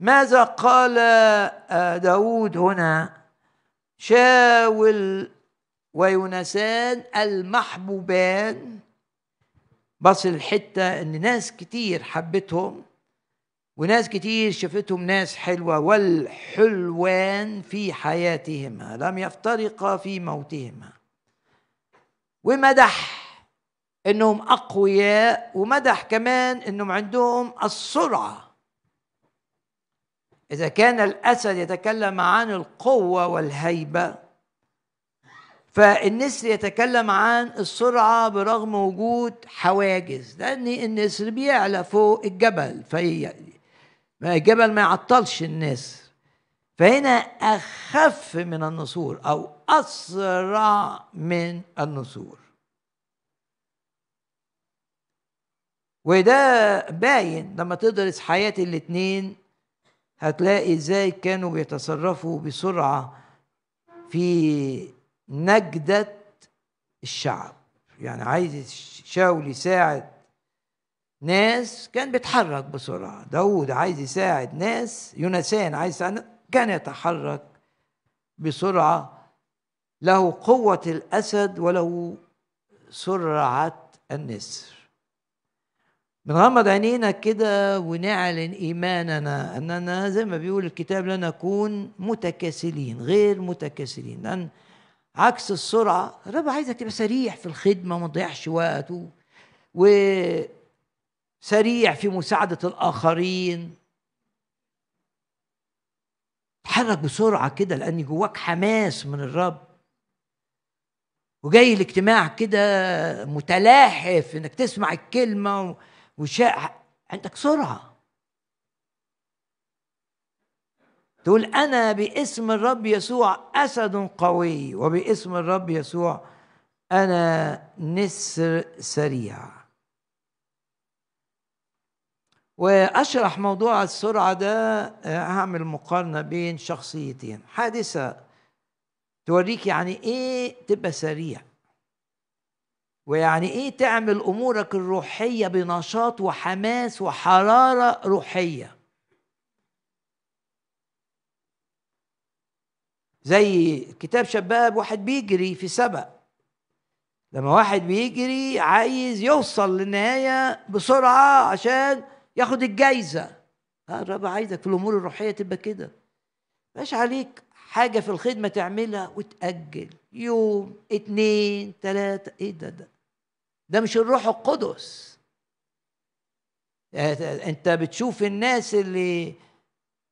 ماذا قال آه، داود هنا شاول ويونسان المحبوبان بص الحتة ان ناس كتير حبتهم وناس كتير شافتهم ناس حلوة والحلوان في حياتهما لم يفترقا في موتهما ومدح انهم اقوياء ومدح كمان انهم عندهم السرعه إذا كان الأسد يتكلم عن القوة والهيبة فالنسر يتكلم عن السرعة برغم وجود حواجز لأن النسر بيعلى فوق الجبل في الجبل ما يعطلش النسر فهنا أخف من النسور أو أسرع من النسور وده باين لما تدرس حياة الاتنين هتلاقي ازاي كانوا بيتصرفوا بسرعه في نجده الشعب يعني عايز شاول يساعد ناس كان بيتحرك بسرعه داود عايز يساعد ناس يونسان عايز يساعد كان يتحرك بسرعه له قوه الاسد وله سرعه النسر نغمض عينينا كده ونعلن إيماننا أننا زي ما بيقول الكتاب لا نكون متكاسلين غير متكاسلين لأن عكس السرعة الرب عايزك تبقى سريع في الخدمة وما تضيعش وقت وسريع في مساعدة الآخرين اتحرك بسرعة كده لأن جواك حماس من الرب وجاي الاجتماع كده متلاحف انك تسمع الكلمه و... وشاء عندك سرعه تقول انا باسم الرب يسوع اسد قوي وباسم الرب يسوع انا نسر سريع واشرح موضوع السرعه ده هعمل مقارنه بين شخصيتين حادثه توريك يعني ايه تبقى سريع ويعني ايه تعمل امورك الروحيه بنشاط وحماس وحراره روحيه زي كتاب شباب واحد بيجري في سبق لما واحد بيجري عايز يوصل للنهايه بسرعه عشان ياخد الجايزه آه، الرب عايزك في الامور الروحيه تبقى كده مش عليك حاجه في الخدمه تعملها وتاجل يوم اتنين تلاته ايه ده ده ده مش الروح القدس آه، انت بتشوف الناس اللي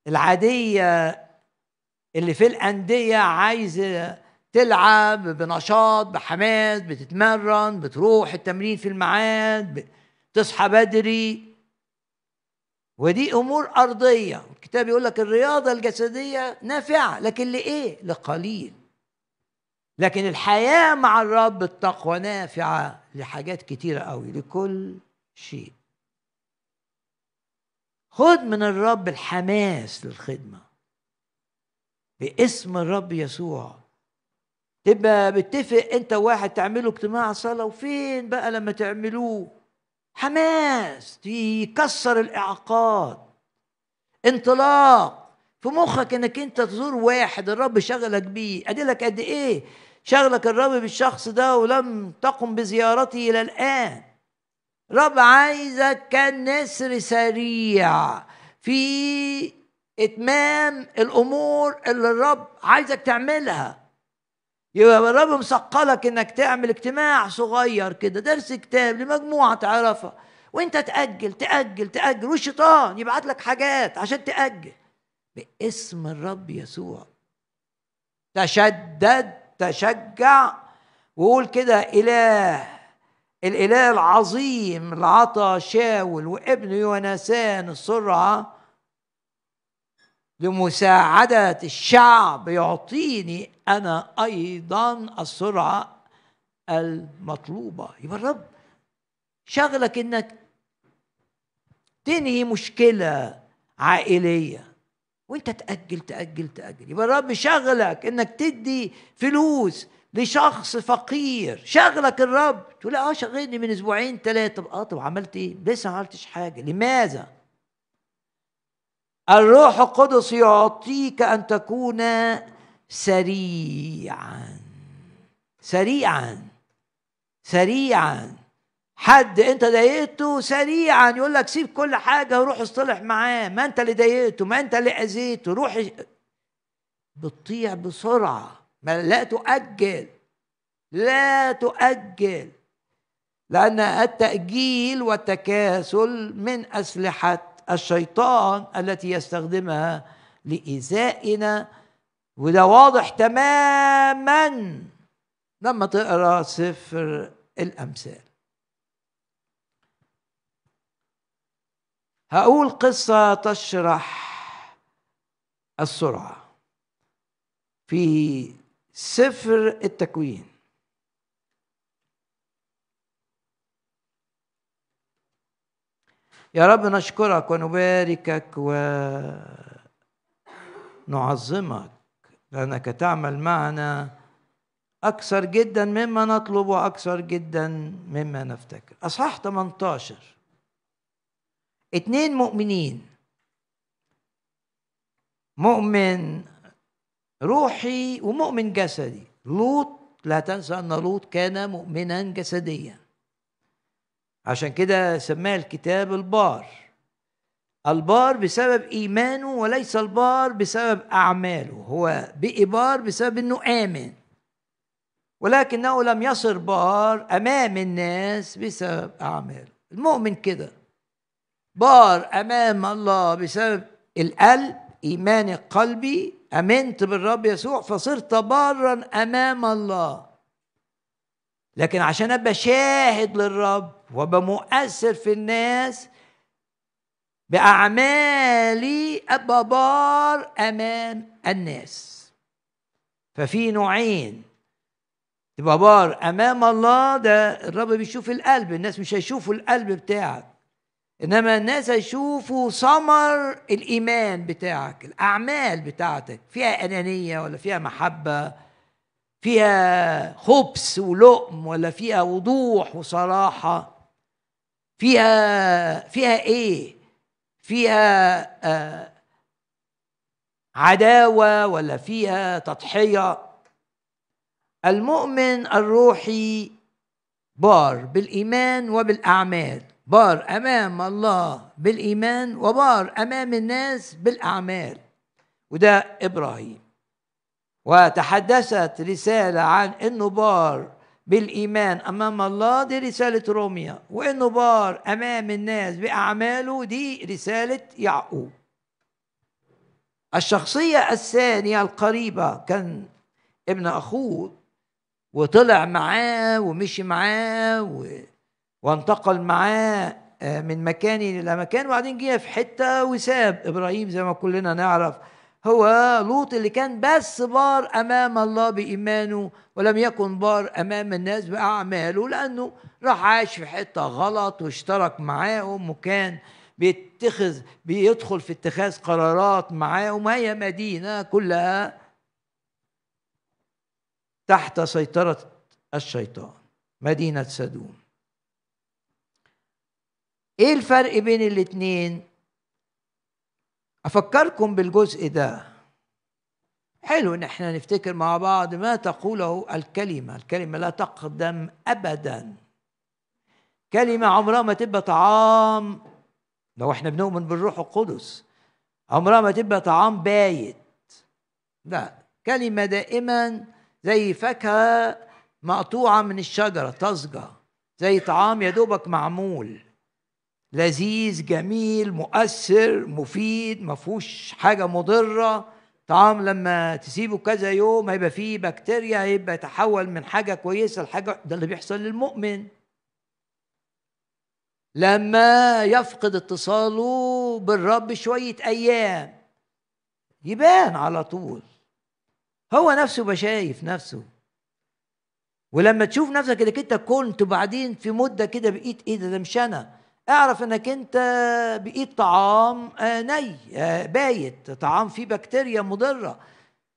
العاديه اللي في الانديه عايزه تلعب بنشاط بحماس بتتمرن بتروح التمرين في الميعاد بتصحى بدري ودي امور ارضيه الكتاب يقول لك الرياضه الجسديه نافعه لكن لايه لقليل لكن الحياة مع الرب التقوى نافعة لحاجات كتيرة قوي لكل شيء خد من الرب الحماس للخدمة باسم الرب يسوع تبقى بتتفق انت واحد تعملوا اجتماع صلاة وفين بقى لما تعملوه حماس يكسر الإعاقات انطلاق في مخك انك انت تزور واحد الرب شغلك بيه ادي لك قد ايه شغلك الرب بالشخص ده ولم تقم بزيارته إلى الآن رب عايزك كنسر سريع في إتمام الأمور اللي الرب عايزك تعملها يبقى الرب مثقلك انك تعمل اجتماع صغير كده درس كتاب لمجموعه تعرفها وانت تاجل تاجل تاجل والشيطان يبعت لك حاجات عشان تاجل باسم الرب يسوع تشدد تشجع وقول كده إله الإله العظيم اللي عطى شاول وابنه يونسان السرعة لمساعدة الشعب يعطيني أنا أيضا السرعة المطلوبة يبقى الرب شغلك إنك تنهي مشكلة عائلية وانت تاجل تاجل تاجل يبقى الرب شغلك انك تدي فلوس لشخص فقير شغلك الرب تقول اه شغلني من اسبوعين ثلاثه طب اه طب عملت ايه لسه ما عملتش حاجه لماذا الروح القدس يعطيك ان تكون سريعا سريعا سريعا حد انت ضايقته سريعا يقول لك سيب كل حاجه وروح اصطلح معاه ما انت اللي ضايقته ما انت اللي اذيته روح بتطيع بسرعه ما لا تؤجل لا تؤجل لأن التأجيل والتكاسل من أسلحة الشيطان التي يستخدمها لإيذائنا وده واضح تماما لما تقرا سفر الأمثال هقول قصة تشرح السرعة في سفر التكوين يا رب نشكرك ونباركك ونعظمك لأنك تعمل معنا أكثر جدا مما نطلب وأكثر جدا مما نفتكر أصحاح 18 اتنين مؤمنين مؤمن روحي ومؤمن جسدي لوط لا تنسى ان لوط كان مؤمنا جسديا عشان كده سماه الكتاب البار البار بسبب ايمانه وليس البار بسبب اعماله هو بقي بار بسبب انه امن ولكنه لم يصر بار امام الناس بسبب اعماله المؤمن كده بار امام الله بسبب القلب ايمان قلبي امنت بالرب يسوع فصرت بارا امام الله لكن عشان ابقى شاهد للرب وابقى مؤثر في الناس باعمالي ابقى بار امام الناس ففي نوعين تبقى بار امام الله ده الرب بيشوف القلب الناس مش هيشوفوا القلب بتاعك انما الناس هيشوفوا ثمر الايمان بتاعك الاعمال بتاعتك فيها انانيه ولا فيها محبه فيها خبث ولؤم ولا فيها وضوح وصراحه فيها فيها ايه فيها آه عداوه ولا فيها تضحيه المؤمن الروحي بار بالايمان وبالاعمال بار امام الله بالايمان وبار امام الناس بالاعمال وده ابراهيم وتحدثت رساله عن انه بار بالايمان امام الله دي رساله روميا وانه بار امام الناس باعماله دي رساله يعقوب الشخصيه الثانيه القريبه كان ابن اخوه وطلع معاه ومشي معاه و... وانتقل معاه آه، من مكان إلى مكان وبعدين جه في حتة وساب إبراهيم زي ما كلنا نعرف هو لوط اللي كان بس بار أمام الله بإيمانه ولم يكن بار أمام الناس بأعماله لأنه راح عاش في حتة غلط واشترك معاهم وكان بيتخذ بيدخل في اتخاذ قرارات معاهم هي مدينة كلها تحت سيطرة الشيطان مدينة سدوم ايه الفرق بين الاتنين افكركم بالجزء ده حلو ان احنا نفتكر مع بعض ما تقوله الكلمه الكلمه لا تقدم ابدا كلمه عمرها ما تبقى طعام لو احنا بنؤمن بالروح القدس عمرها ما تبقى طعام بايت لا كلمه دائما زي فاكهه مقطوعه من الشجره طازجه زي طعام يا دوبك معمول لذيذ جميل مؤثر مفيد ما فيهوش حاجه مضره طعام لما تسيبه كذا يوم هيبقى فيه بكتيريا هيبقى يتحول من حاجه كويسه لحاجه ده اللي بيحصل للمؤمن لما يفقد اتصاله بالرب شويه ايام يبان على طول هو نفسه بشايف شايف نفسه ولما تشوف نفسك انك انت كنت وبعدين في مده كده بقيت ايه ده ده مش انا اعرف انك انت بقيت طعام ني آه، بايت طعام فيه بكتيريا مضره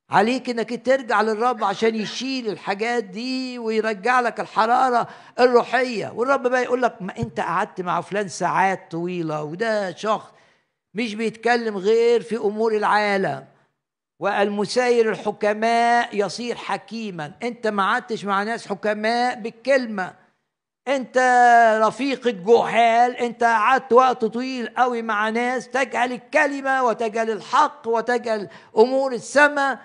عليك انك ترجع للرب عشان يشيل الحاجات دي ويرجع لك الحراره الروحيه والرب بقى يقول لك ما انت قعدت مع فلان ساعات طويله وده شخص مش بيتكلم غير في امور العالم والمساير الحكماء يصير حكيما انت ما قعدتش مع ناس حكماء بالكلمه انت رفيق الجحال انت قعدت وقت طويل قوي مع ناس تجهل الكلمه وتجهل الحق وتجهل امور السماء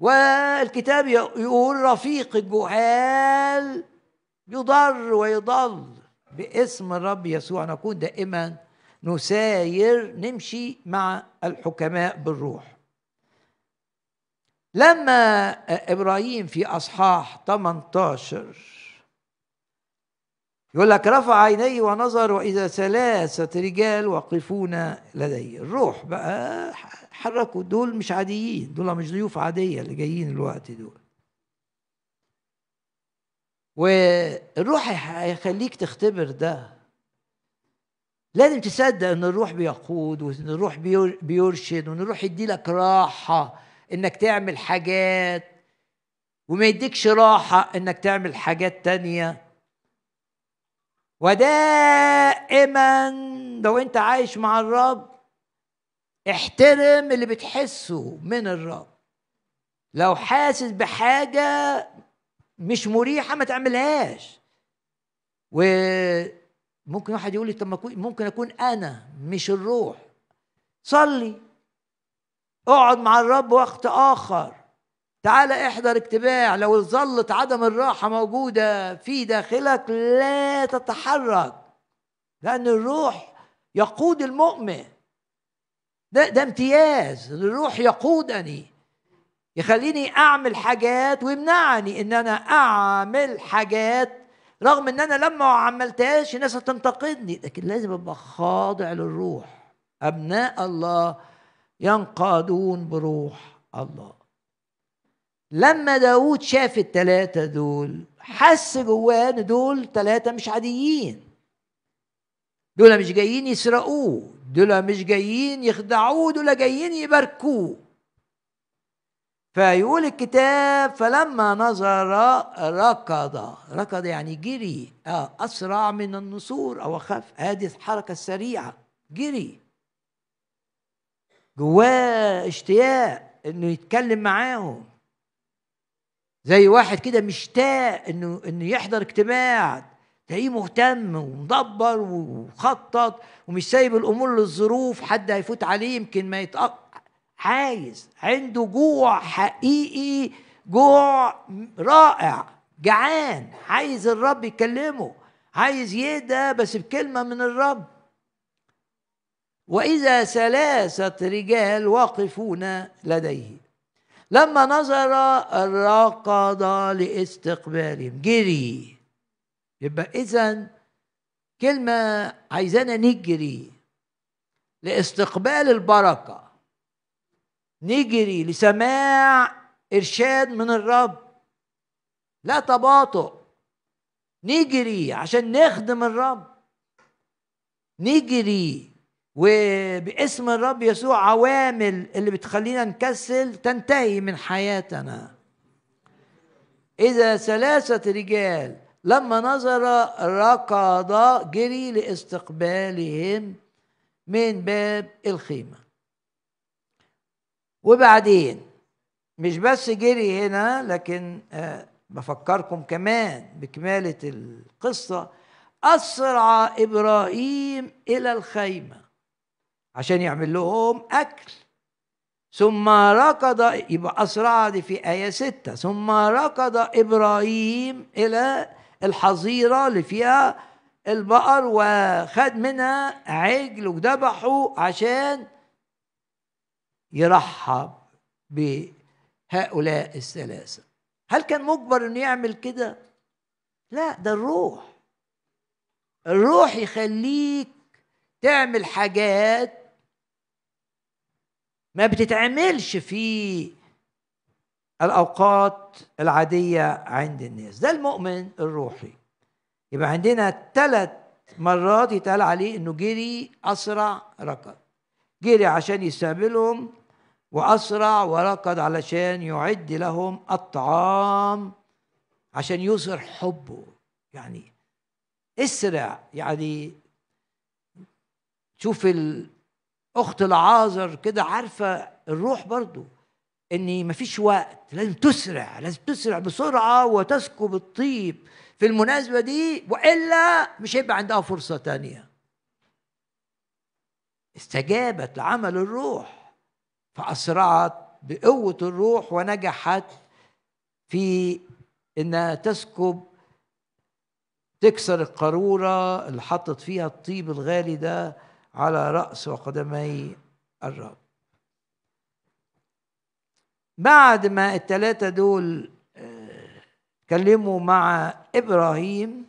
والكتاب يقول رفيق الجحال يضر ويضل باسم الرب يسوع نكون دائما نساير نمشي مع الحكماء بالروح لما ابراهيم في اصحاح 18 يقول لك رفع عينيه ونظر وإذا ثلاثة رجال واقفون لديه الروح بقى حركوا دول مش عاديين دول مش ضيوف عادية اللي جايين الوقت دول والروح هيخليك تختبر ده لازم تصدق ان الروح بيقود وان الروح بيرشد وان الروح يدي لك راحه انك تعمل حاجات وما يديكش راحه انك تعمل حاجات تانيه ودائما لو انت عايش مع الرب احترم اللي بتحسه من الرب لو حاسس بحاجه مش مريحه ما تعملهاش وممكن واحد يقول لي طب ممكن اكون انا مش الروح صلي اقعد مع الرب وقت اخر تعال احضر اجتماع لو ظلت عدم الراحة موجودة في داخلك لا تتحرك لأن الروح يقود المؤمن ده, ده امتياز الروح يقودني يخليني أعمل حاجات ويمنعني إن أنا أعمل حاجات رغم إن أنا لما ما عملتهاش الناس هتنتقدني لكن لازم أبقى خاضع للروح أبناء الله ينقادون بروح الله لما داود شاف التلاتة دول حس جواه ان دول تلاتة مش عاديين دول مش جايين يسرقوه دول مش جايين يخدعوه دول جايين يباركوه فيقول الكتاب فلما نظر ركض ركض يعني جري آه، أسرع من النسور أو أخف هذه الحركة السريعة جري جواه اشتياق انه يتكلم معاهم زي واحد كده مشتاق انه انه يحضر اجتماع تلاقيه مهتم ومدبر ومخطط ومش سايب الامور للظروف حد هيفوت عليه يمكن ما يتأق عايز عنده جوع حقيقي جوع رائع جعان عايز الرب يكلمه عايز يهدى بس بكلمه من الرب واذا ثلاثه رجال واقفون لديه لما نظر ركض لاستقبالهم جري يبقى إذا كلمة عايزانا نجري لاستقبال البركة نجري لسماع إرشاد من الرب لا تباطؤ نجري عشان نخدم الرب نجري وباسم الرب يسوع عوامل اللي بتخلينا نكسل تنتهي من حياتنا إذا ثلاثة رجال لما نظر ركض جري لاستقبالهم من باب الخيمة وبعدين مش بس جري هنا لكن آه، بفكركم كمان بكمالة القصة أسرع إبراهيم إلى الخيمة عشان يعمل لهم أكل ثم ركض يبقى أسرع دي في آية ستة ثم ركض إبراهيم إلى الحظيرة اللي فيها البقر وخد منها عجل وذبحه عشان يرحب بهؤلاء الثلاثة هل كان مجبر انه يعمل كده؟ لا ده الروح الروح يخليك تعمل حاجات ما بتتعملش في الأوقات العادية عند الناس ده المؤمن الروحي يبقى عندنا ثلاث مرات يتقال عليه انه جري اسرع ركض جري عشان يستقبلهم واسرع وركض علشان يعد لهم الطعام عشان يظهر حبه يعني اسرع يعني شوف اخت العازر كده عارفه الروح برضو ان مفيش وقت لازم تسرع لازم تسرع بسرعه وتسكب الطيب في المناسبه دي والا مش هيبقى عندها فرصه تانية استجابت لعمل الروح فاسرعت بقوه الروح ونجحت في انها تسكب تكسر القاروره اللي حطت فيها الطيب الغالي ده على رأس وقدمي الرب بعد ما التلاتة دول اتكلموا آه، مع إبراهيم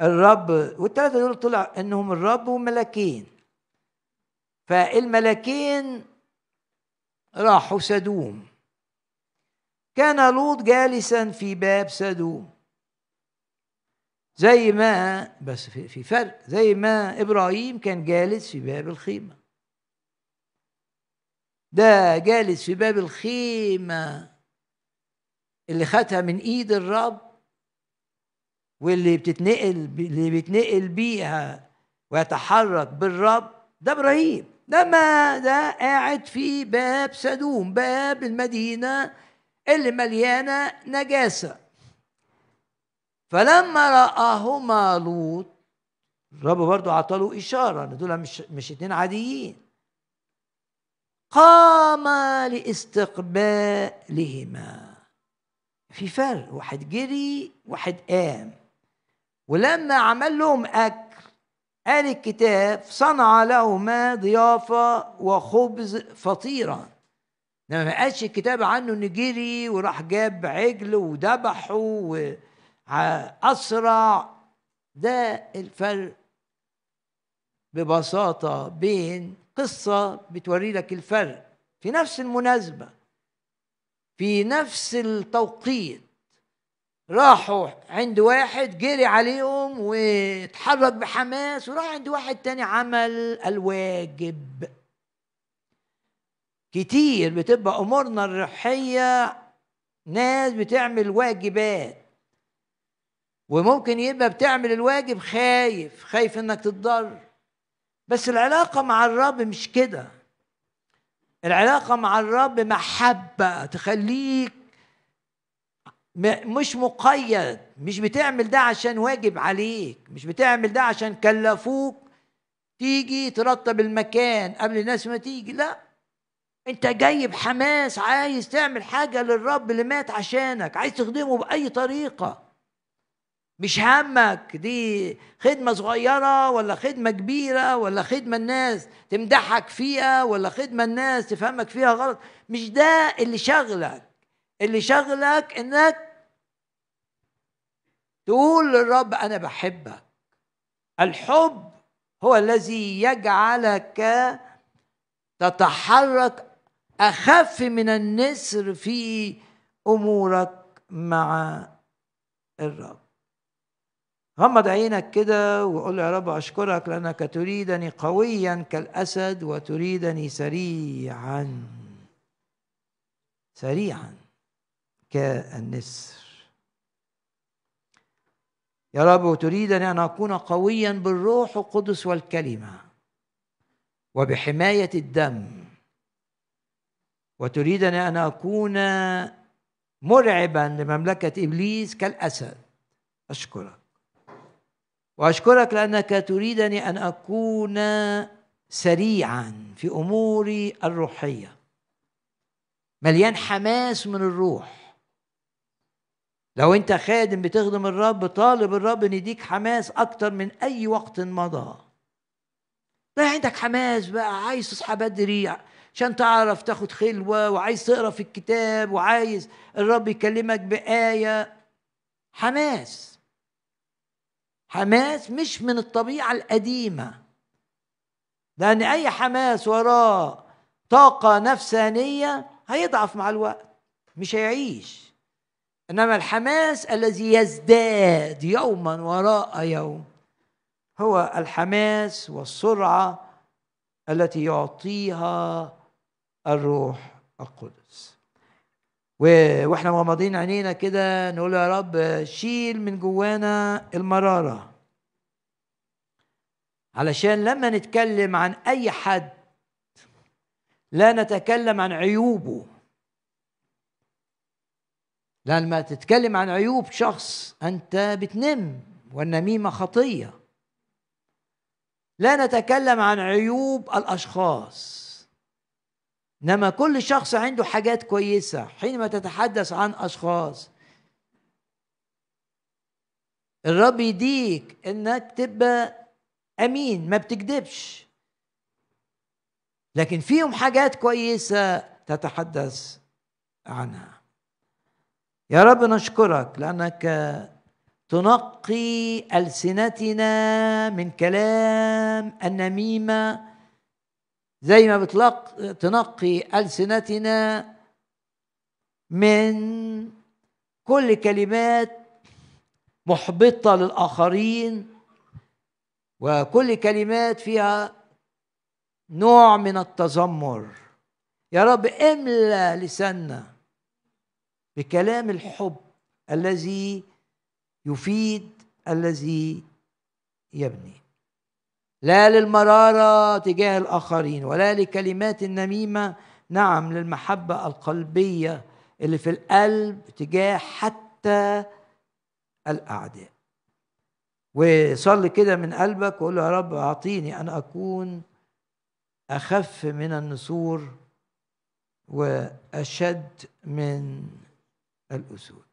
الرب والتلاتة دول طلع إنهم الرب وملكين فالملكين راحوا سدوم كان لوط جالسا في باب سدوم زي ما بس في فرق زي ما إبراهيم كان جالس في باب الخيمة ده جالس في باب الخيمة اللي خدها من إيد الرب واللي بتتنقل اللي بيتنقل بيها ويتحرك بالرب ده إبراهيم لما ده قاعد في باب سدوم باب المدينة اللي مليانة نجاسة فلما رآهما لوط الرب برضه عطاله إشارة إن دول مش مش اتنين عاديين قام لاستقبالهما في فرق واحد جري واحد قام ولما عمل لهم أكل قال الكتاب صنع لهما ضيافة وخبز فطيرا لما ما قالش الكتاب عنه إنه جري وراح جاب عجل وذبحه و... اسرع ده الفرق ببساطه بين قصه بتوري لك الفرق في نفس المناسبه في نفس التوقيت راحوا عند واحد جري عليهم واتحرك بحماس وراح عند واحد تاني عمل الواجب كتير بتبقى امورنا الروحيه ناس بتعمل واجبات وممكن يبقى بتعمل الواجب خايف خايف انك تتضر بس العلاقه مع الرب مش كده العلاقه مع الرب محبه تخليك مش مقيد مش بتعمل ده عشان واجب عليك مش بتعمل ده عشان كلفوك تيجي ترتب المكان قبل الناس ما تيجي لا انت جاي بحماس عايز تعمل حاجه للرب اللي مات عشانك عايز تخدمه باي طريقه مش همك دي خدمة صغيرة ولا خدمة كبيرة ولا خدمة الناس تمدحك فيها ولا خدمة الناس تفهمك فيها غلط مش ده اللي شغلك اللي شغلك انك تقول للرب انا بحبك الحب هو الذي يجعلك تتحرك اخف من النسر في امورك مع الرب غمض عينك كده وقول يا رب أشكرك لأنك تريدني قويا كالأسد وتريدني سريعا سريعا كالنسر يا رب تريدني أن أكون قويا بالروح القدس والكلمة وبحماية الدم وتريدني أن أكون مرعبا لمملكة إبليس كالأسد أشكرك واشكرك لانك تريدني ان اكون سريعا في اموري الروحيه مليان حماس من الروح لو انت خادم بتخدم الرب طالب الرب ان يديك حماس اكتر من اي وقت مضى لا عندك حماس بقى عايز تصحى بدري عشان تعرف تاخد خلوه وعايز تقرا في الكتاب وعايز الرب يكلمك بايه حماس حماس مش من الطبيعة القديمة لأن أي حماس وراه طاقة نفسانية هيضعف مع الوقت مش هيعيش إنما الحماس الذي يزداد يوما وراء يوم هو الحماس والسرعة التي يعطيها الروح القدس واحنا مغمضين عينينا كده نقول يا رب شيل من جوانا المراره علشان لما نتكلم عن اي حد لا نتكلم عن عيوبه لما تتكلم عن عيوب شخص انت بتنم والنميمه خطيه لا نتكلم عن عيوب الاشخاص انما كل شخص عنده حاجات كويسه حينما تتحدث عن اشخاص الرب يديك انك تبقى امين ما بتكذبش لكن فيهم حاجات كويسه تتحدث عنها يا رب نشكرك لانك تنقي السنتنا من كلام النميمه زي ما بتلق تنقي ألسنتنا من كل كلمات محبطة للآخرين وكل كلمات فيها نوع من التذمر يا رب املا لساننا بكلام الحب الذي يفيد الذي يبني لا للمرارة تجاه الآخرين ولا لكلمات النميمة نعم للمحبة القلبية اللي في القلب تجاه حتى الأعداء وصلي كده من قلبك وقول يا رب أعطيني أن أكون أخف من النسور وأشد من الأسود